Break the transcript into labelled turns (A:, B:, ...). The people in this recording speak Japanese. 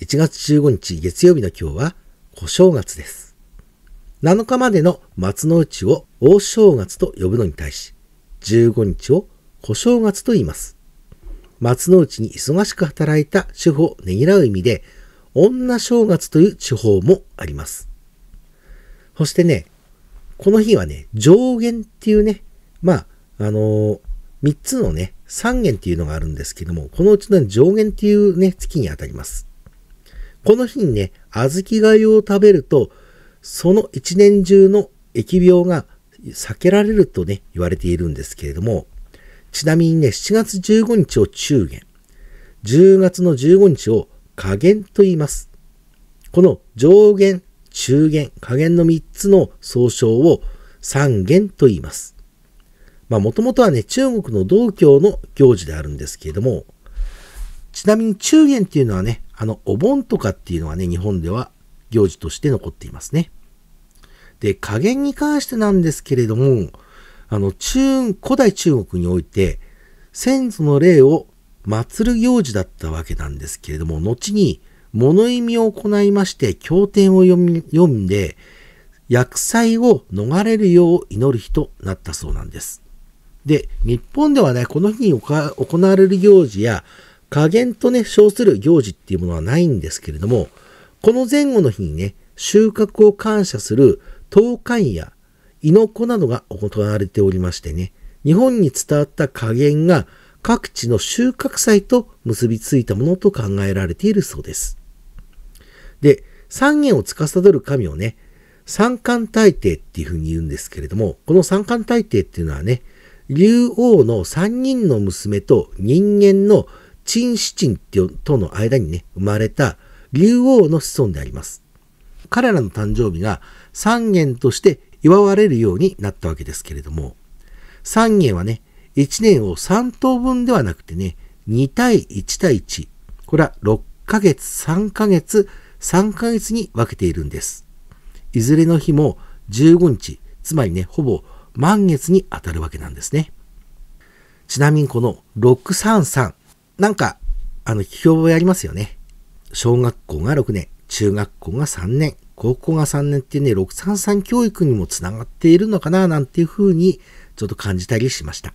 A: 1月15日月曜日の今日は小正月です。7日までの松の内を大正月と呼ぶのに対し、15日を小正月と言います。松の内に忙しく働いた主婦をねぎらう意味で、女正月という地方もあります。そしてね、この日はね、上限っていうね、まあ、あのー、3つのね、3元っていうのがあるんですけども、このうちの上限っていうね、月にあたります。この日にね、小豆がゆを食べると、その一年中の疫病が避けられるとね、言われているんですけれども、ちなみにね、7月15日を中元、10月の15日を下元と言います。この上元、中元、下元の3つの総称を三元と言います。まあ、もともとはね、中国の道教の行事であるんですけれども、ちなみに中元っていうのはね、あの、お盆とかっていうのはね、日本では行事として残っていますね。で、加減に関してなんですけれども、あの、中、古代中国において、先祖の霊を祀る行事だったわけなんですけれども、後に物意味を行いまして、経典を読み読んで、厄災を逃れるよう祈る日となったそうなんです。で、日本ではね、この日に行われる行事や、加減とね、称する行事っていうものはないんですけれども、この前後の日にね、収穫を感謝する東海やイノコなどが行われておりましてね、日本に伝わった加減が各地の収穫祭と結びついたものと考えられているそうです。で、三元を司る神をね、三冠大帝っていうふうに言うんですけれども、この三冠大帝っていうのはね、竜王の三人の娘と人間の陳七陳との間にね、生まれた竜王の子孫であります。彼らの誕生日が三元として祝われるようになったわけですけれども、三元はね、1年を3等分ではなくてね、2対1対1。これは6ヶ月、3ヶ月、3ヶ月に分けているんです。いずれの日も15日、つまりね、ほぼ満月に当たるわけなんですね。ちなみにこの633、なんか、あの、聞き覚えありますよね。小学校が6年、中学校が3年、高校が3年ってね、633教育にもつながっているのかな、なんていうふうに、ちょっと感じたりしました。